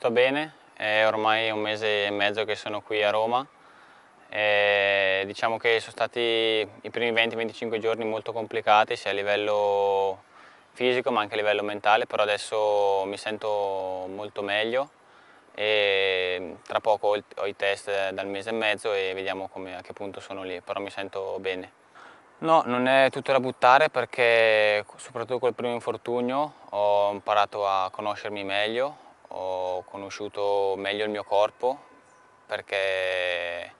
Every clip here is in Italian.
Sto bene, è ormai un mese e mezzo che sono qui a Roma. E diciamo che sono stati i primi 20-25 giorni molto complicati sia a livello fisico ma anche a livello mentale, però adesso mi sento molto meglio e tra poco ho i test dal mese e mezzo e vediamo a che punto sono lì, però mi sento bene. No, non è tutto da buttare perché soprattutto col primo infortunio ho imparato a conoscermi meglio, ho conosciuto meglio il mio corpo perché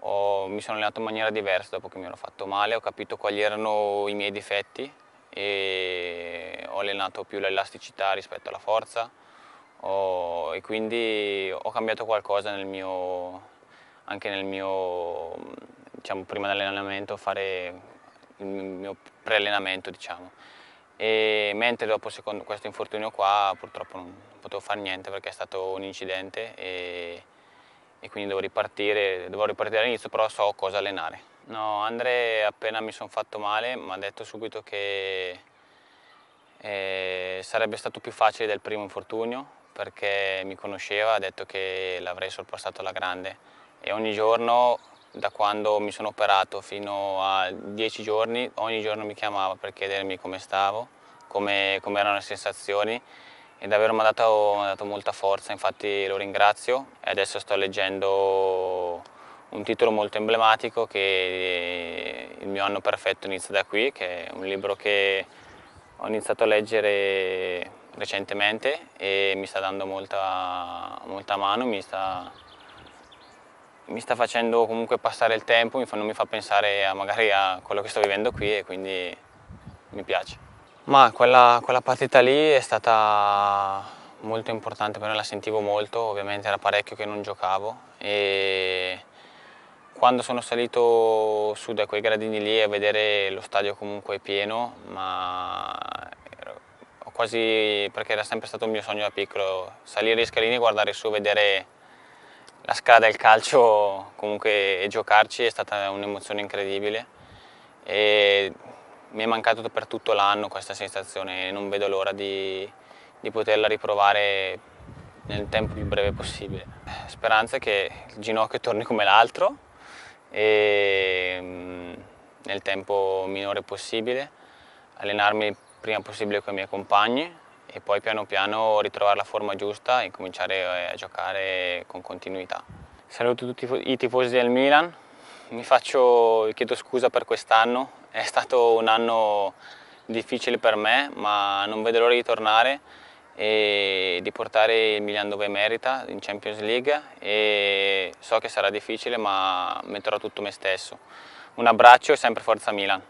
ho, mi sono allenato in maniera diversa dopo che mi ero fatto male, ho capito quali erano i miei difetti e ho allenato più l'elasticità rispetto alla forza ho, e quindi ho cambiato qualcosa nel mio, anche nel mio, diciamo prima dell'allenamento, fare il mio preallenamento diciamo e mentre dopo secondo questo infortunio qua purtroppo non potevo fare niente perché è stato un incidente e, e quindi devo ripartire, devo ripartire all'inizio però so cosa allenare. No, Andre appena mi sono fatto male mi ha detto subito che eh, sarebbe stato più facile del primo infortunio perché mi conosceva, ha detto che l'avrei sorpassato alla grande e ogni giorno da quando mi sono operato fino a dieci giorni, ogni giorno mi chiamava per chiedermi come stavo, come, come erano le sensazioni e davvero mi ha, dato, dato molta forza, infatti lo ringrazio e adesso sto leggendo un titolo molto emblematico che Il mio anno perfetto inizia da qui, che è un libro che ho iniziato a leggere recentemente e mi sta dando molta, molta mano, mi sta mi sta facendo comunque passare il tempo, non mi fa pensare a magari a quello che sto vivendo qui e quindi mi piace. Ma quella, quella partita lì è stata molto importante per me, la sentivo molto, ovviamente era parecchio che non giocavo e quando sono salito su da quei gradini lì a vedere lo stadio comunque pieno, ma quasi, perché era sempre stato il mio sogno da piccolo, salire gli scalini e guardare su, vedere la scala del calcio comunque e giocarci è stata un'emozione incredibile e mi è mancato per tutto l'anno questa sensazione e non vedo l'ora di, di poterla riprovare nel tempo più breve possibile. Speranza che il ginocchio torni come l'altro e mm, nel tempo minore possibile, allenarmi il prima possibile con i miei compagni e poi piano piano ritrovare la forma giusta e cominciare eh, a giocare con continuità. Saluto tutti i tifosi del Milan, mi faccio, chiedo scusa per quest'anno, è stato un anno difficile per me ma non vedo l'ora di tornare e di portare il Milan dove merita, in Champions League e so che sarà difficile ma metterò tutto me stesso. Un abbraccio e sempre forza Milan!